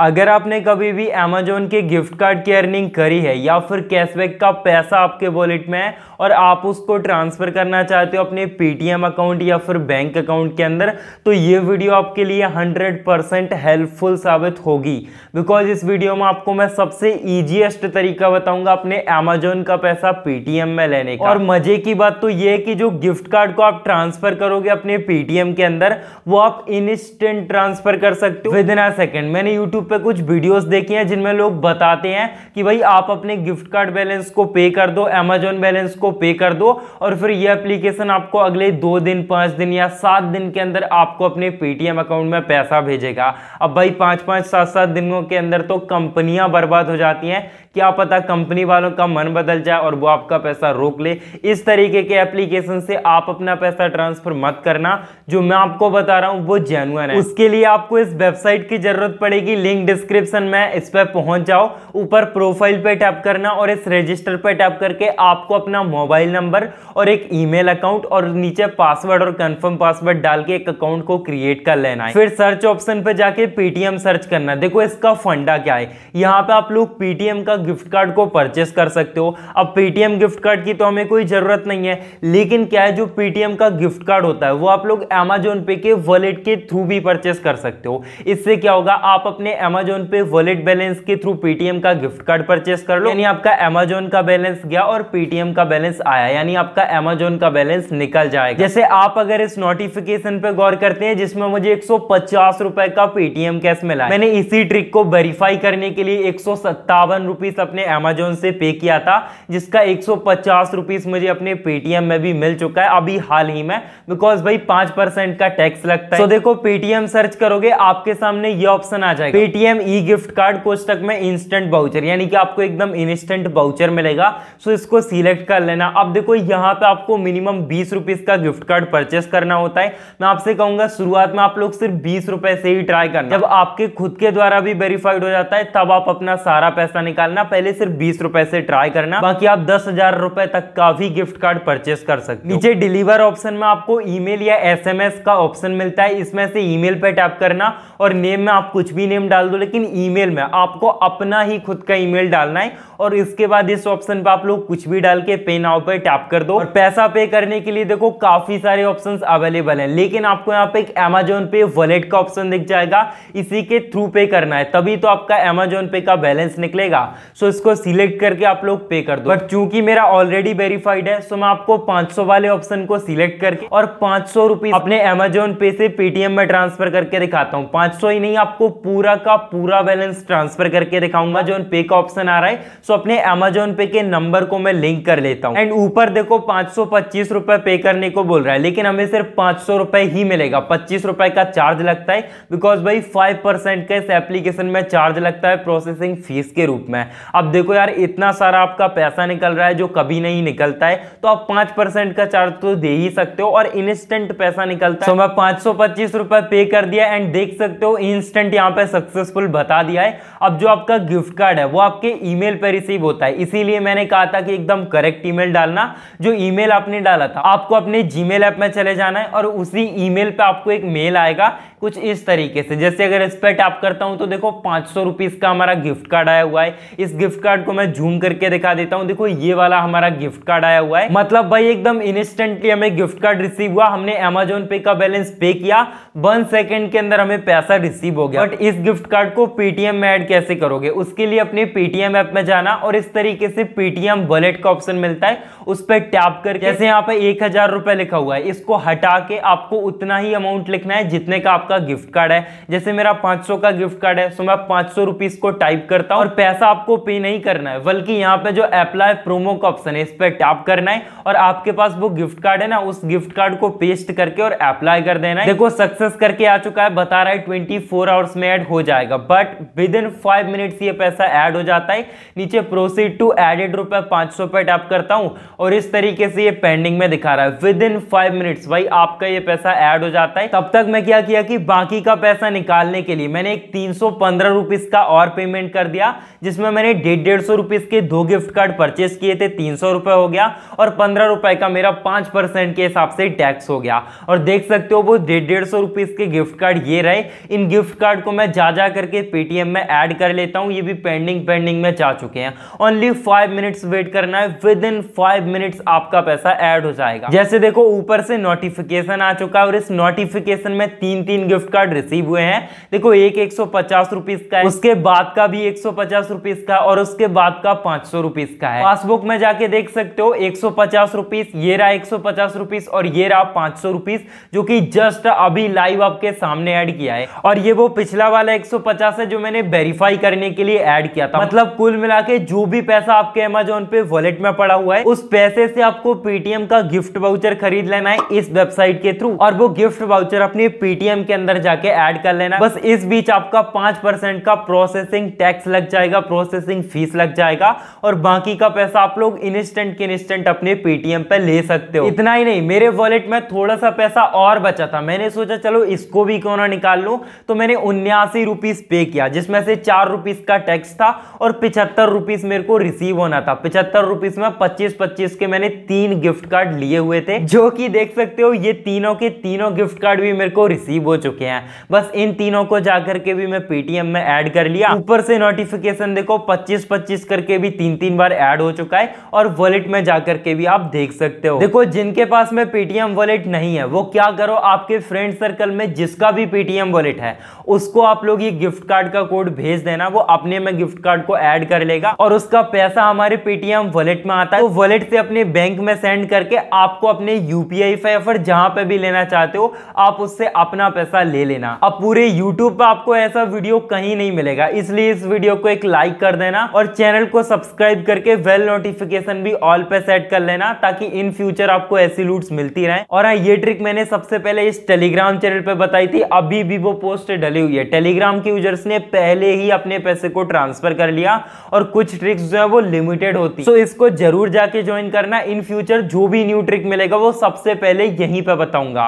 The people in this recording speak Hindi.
अगर आपने कभी भी अमेजोन के गिफ्ट कार्ड की अर्निंग करी है या फिर कैशबैक का पैसा आपके वॉलेट में है और आप उसको ट्रांसफ़र करना चाहते हो अपने पेटीएम अकाउंट या फिर बैंक अकाउंट के अंदर तो ये वीडियो आपके लिए 100 परसेंट हेल्पफुल साबित होगी बिकॉज इस वीडियो में आपको मैं सबसे ईजीएस्ट तरीका बताऊंगा अपने अमेजोन का पैसा पेटीएम में लेने का और मज़े की बात तो ये है कि जो गिफ्ट कार्ड को आप ट्रांसफ़र करोगे अपने पेटीएम के अंदर वो आप इंस्टेंट ट्रांसफ़र कर सकते हो विद इन अ सेकेंड मैंने यूट्यूब YouTube पे कुछ वीडियोस देखे हैं जिनमें लोग बताते हैं कि भाई आप अपने गिफ्ट कार्ड बैलेंस को पे कर दो Amazon बैलेंस को पे कर दो और फिर ये एप्लीकेशन आपको अगले दो दिन पाँच दिन या सात दिन के अंदर आपको अपने पेटीएम अकाउंट में पैसा भेजेगा अब भाई पाँच पाँच सात सात दिनों के अंदर तो कंपनियां बर्बाद हो जाती हैं क्या पता कंपनी वालों का मन बदल जाए और वो आपका पैसा रोक ले इस तरीके के एप्लीकेशन से आप अपना पैसा ट्रांसफर मत करना जो मैं आपको बता रहा हूँ वो जेनुअन है उसके लिए आपको इस वेबसाइट की जरूरत पड़ेगी लिंक लिंक डिस्क्रिप्शन में इस पर पहुंच जाओ ऊपर प्रोफाइल पे टैप करना और इस रजिस्टर पे टैप करके आपको अपना मोबाइल नंबर और एक ईमेल अकाउंट और नीचे पासवर्ड और कंफर्म पासवर्ड डाल के एक अकाउंट को क्रिएट कर लेना है फिर सर्च ऑप्शन पे जाके पीटीएम सर्च करना देखो इसका फंडा क्या है यहाँ पे आप लोग पीटीएम का गिफ्ट कार्ड को परचेस कर सकते हो अब पीटीएम गिफ्ट कार्ड की तो हमें कोई जरूरत नहीं है लेकिन क्या है जो पीटीएम का गिफ्ट कार्ड होता है वो आप लोग एमेजोन पे के वॉलेट के थ्रू भी परचेस कर सकते हो इससे क्या होगा आप अपने अमेजोन पे वॉलेट बैलेंस के थ्रू पेटीएम का गिफ्ट कार्ड परचेस कर लो यानी आपका अमेजोन का बैलेंस गया और पेटीएम का बैलेंस आया यानी आपका अमेजोन का बैलेंस निकल जाएगा जैसे आप अगर इस नोटिफिकेशन पे गौर करते हैं जिसमें मुझे एक रुपए का पेटीएम कैश मिला मैंने इसी ट्रिक को वेरीफाई करने के लिए एक सौ अपने अमेजोन से पे किया था जिसका एक मुझे अपने पेटीएम में भी मिल चुका है अभी हाल ही में बिकॉज भाई पांच का टैक्स लगता है तो देखो पेटीएम सर्च करोगे आपके सामने ये ऑप्शन आ जाएगा पेटीएम ई गिफ्ट कार्ड कोष्टक में इंस्टेंट बाउचर यानी कि आपको एकदम इंस्टेंट बाउचर मिलेगा सो इसको सिलेक्ट कर लेना अब देखो यहाँ पे आपको मिनिमम बीस रुपीज का गिफ्ट कार्ड परचेस करना होता है मैं आपसे कहूंगा शुरुआत में आप लोग सिर्फ बीस रुपए से ही ट्राई करना जब आपके खुद के द्वारा भी वेरीफाइड हो जाता है तब आप अपना सारा पैसा निकालना पहले सिर्फ बीस रुपए से ट्राई करना बाकी आप दस हजार रुपए तक का भी गिफ्ट कार्ड परचेस कर सकते नीचे डिलीवर ऑप्शन में आपको ईमेल या एसएमएस का ऑप्शन मिलता है इसमें से ईमेल पे टैप करना और नेम में आप कुछ भी नेम डाल डाल दो लेकिन ईमेल में आपको अपना ही खुद का ईमेल डालना है और इसके बाद इस ऑप्शन पे आप लोग कुछ भी डाल के पे नाव पे टैप कर दो और पैसा पे करने के लिए देखो काफी सारे ऑप्शन अवेलेबल है लेकिन आपको यहाँ पे एक अमेजोन पे वॉलेट का ऑप्शन दिख जाएगा इसी के थ्रू पे करना है तभी तो आपका अमेजोन पे का बैलेंस निकलेगा सो इसको सिलेक्ट करके आप लोग पे कर दो बट चूंकि मेरा ऑलरेडी वेरीफाइड है सो मैं आपको 500 वाले ऑप्शन को सिलेक्ट करके और पांच सौ अपने अमेजोन पे से पेटीएम में ट्रांसफर करके दिखाता हूँ पांच ही नहीं आपको पूरा का का पूरा बैलेंस ट्रांसफर करके दिखाऊंगा जो पे का ऑप्शन आ रहा है सो अपने अमेजोन पे के नंबर को मैं लिंक कर लेता हूँ एंड ऊपर देखो पांच रुपए पे करने को बोल रहा है लेकिन हमें सिर्फ पांच रुपए ही मिलेगा पच्चीस रुपए का चार्ज लगता है बिकॉज भाई फाइव परसेंट का इस एप्लीकेशन में चार्ज लगता है प्रोसेसिंग फीस के रूप में अब देखो यार इतना सारा आपका पैसा निकल रहा है जो कभी नहीं निकलता है तो आप पांच परसेंट का चार्ज तो दे ही सकते हो और इंस्टेंट पैसा निकलता है so, मैं पांच सौ पच्चीस रुपए पे कर दिया एंड देख सकते हो इंस्टेंट यहाँ पे सक्सेस सक्सेसफुल बता दिया है अब जो आपका गिफ्ट कार्ड है वो आपके ईमेल पर रिसीव होता है इसीलिए मैंने कहा था कि एकदम करेक्ट ईमेल डालना जो ईमेल आपने डाला था आपको अपने जीमेल ऐप में चले जाना है और उसी ईमेल पे आपको एक मेल आएगा कुछ इस तरीके से जैसे अगर इस पर टैप करता हूँ तो देखो पाँच सौ का हमारा गिफ्ट कार्ड आया हुआ है इस गिफ्ट कार्ड को मैं जूम करके दिखा देता हूँ देखो ये वाला हमारा गिफ्ट कार्ड आया हुआ है मतलब भाई एकदम इंस्टेंटली हमें गिफ्ट कार्ड रिसीव हुआ हमने अमेजोन पे का बैलेंस पे किया वन सेकेंड के अंदर हमें पैसा रिसीव हो गया बट इस गिफ्ट कार्ड को पेटीएम में एड कैसे करोगे उसके लिए अपने पेटीएम ऐप में जाना और इस तरीके से पेटीएम वॉलेट का ऑप्शन मिलता है उस पर टैप करके जैसे यहाँ पे एक हजार रुपए लिखा हुआ है इसको हटा के आपको उतना ही अमाउंट लिखना है जितने का आपका का गिफ्ट कार्ड है जैसे मेरा 500 का गिफ्ट कार्ड है तो मैं पांच सौ को टाइप करता हूं और पैसा आपको पे नहीं करना है बल्कि यहाँ पे जो अप्लाई प्रोमो का ऑप्शन है इस पर टैप करना है और आपके पास वो गिफ्ट कार्ड है ना उस गिफ्ट कार्ड को पेस्ट करके और अप्लाई कर देना है देखो सक्सेस करके आ चुका है बता रहा है ट्वेंटी आवर्स में एड हो जाएगा but within five minutes ये पैसा एड हो जाता है नीचे प्रोसीड टू एडेड रुपए पांच सौ पे टैप करता हूँ और इस तरीके से ये पेंडिंग में दिखा रहा है विद इन फाइव मिनट्स भाई आपका ये पैसा एड हो जाता है तब तक मैं क्या किया कि कि बाकी का पैसा निकालने के लिए मैंने एक तीन सौ का और पेमेंट कर दिया जिसमें मैंने डेढ़ डेढ़ सौ के दो गिफ्ट कार्ड परचेस किए थे तीन सौ हो गया और पंद्रह रुपए का मेरा पांच परसेंट के हिसाब से टैक्स हो गया और देख सकते हो वो डेढ़ डेढ़ सौ के गिफ्ट कार्ड ये रहे इन गिफ्ट कार्ड को मैं जा जा करके पेटीएम में ऐड कर लेता हूँ ये भी पेंडिंग पेंडिंग में जा चुके हैं ओनली फाइव मिनट्स वेट करना है विद इन फाइव मिनट्स आपका पैसा ऐड हो जाएगा जैसे देखो ऊपर से नोटिफिकेशन आ चुका है और इस नोटिफिकेशन में तीन तीन गिफ्ट कार्ड रिसीव हुए हैं देखो एक एक सौ पचास रुपीज का है उसके बाद का भी एक सौ पचास रुपीज का और उसके बाद का पांच सौ रुपीज का है पासबुक में जाके देख सकते हो एक सौ पचास रुपीज ये रहा एक सौ पचास रुपीज और ये रहा पांच सौ रुपीज जो कि जस्ट अभी लाइव आपके सामने ऐड किया है और ये वो पिछला वाला एक सौ पचास है जो मैंने वेरीफाई करने के लिए ऐड किया था मतलब कुल मिला के जो भी पैसा आपके अमेजोन पे वॉलेट में पड़ा हुआ है उस पैसे से आपको पेटीएम का गिफ्ट वाउचर खरीद लेना है इस वेबसाइट के थ्रू और वो गिफ्ट वाउचर अपने पेटीएम के अंदर जाके ऐड कर लेना बस इस बीच आपका पांच परसेंट का प्रोसेसिंग टैक्स लग जाएगा प्रोसेसिंग फीस लग जाएगा और बाकी का पैसा आप लोग इंस्टेंट के इंस्टेंट अपने पेटीएम पे ले सकते हो इतना ही नहीं मेरे वॉलेट में थोड़ा सा पैसा और बचा था मैंने सोचा चलो इसको भी क्यों ना निकाल लू तो मैंने उन्यासी रुपीज पे किया जिसमें से चार रुपीज का टैक्स था और पिछहत्तर रुपीज मेरे को रिसीव होना था पिछहत्तर रुपीज में पच्चीस पच्चीस के मैंने तीन गिफ्ट कार्ड लिए हुए थे जो कि देख सकते हो ये तीनों के तीनों गिफ्ट कार्ड भी मेरे को रिसीव हो चुके चुके हैं बस इन तीनों को जाकर के भी मैं पेटीएम में ऐड कर लिया ऊपर से नोटिफिकेशन देखो 25-25 करके भी तीन तीन बार ऐड हो चुका है और वॉलेट में जाकर के भी आप देख सकते हो देखो जिनके पास में पेटीएम वॉलेट नहीं है वो क्या करो आपके फ्रेंड सर्कल में जिसका भी पेटीएम वॉलेट है उसको आप लोग ये गिफ्ट कार्ड का कोड भेज देना वो अपने में गिफ्ट कार्ड को ऐड कर लेगा और उसका पैसा हमारे पेटीएम वॉलेट में आता है तो वॉलेट से अपने बैंक में सेंड करके आपको अपने यूपीआई पे जहां पे भी लेना चाहते हो आप उससे अपना पैसा पैसा ले लेना अब पूरे यूट्यूब पर आपको ऐसा वीडियो कहीं नहीं मिलेगा इसलिए इस वीडियो को एक लाइक कर देना और चैनल को सब्सक्राइब करके वेल नोटिफिकेशन भी ऑल पे सेट कर लेना ताकि इन फ्यूचर आपको ऐसी लूट मिलती रहे और हाँ ये ट्रिक मैंने सबसे पहले इस टेलीग्राम चैनल पर बताई थी अभी भी वो पोस्ट डली हुई है टेलीग्राम के यूजर्स ने पहले ही अपने पैसे को ट्रांसफर कर लिया और कुछ ट्रिक्स जो है वो लिमिटेड होती सो इसको जरूर जाके ज्वाइन करना इन फ्यूचर जो भी न्यू ट्रिक मिलेगा वो सबसे पहले यहीं पर बताऊंगा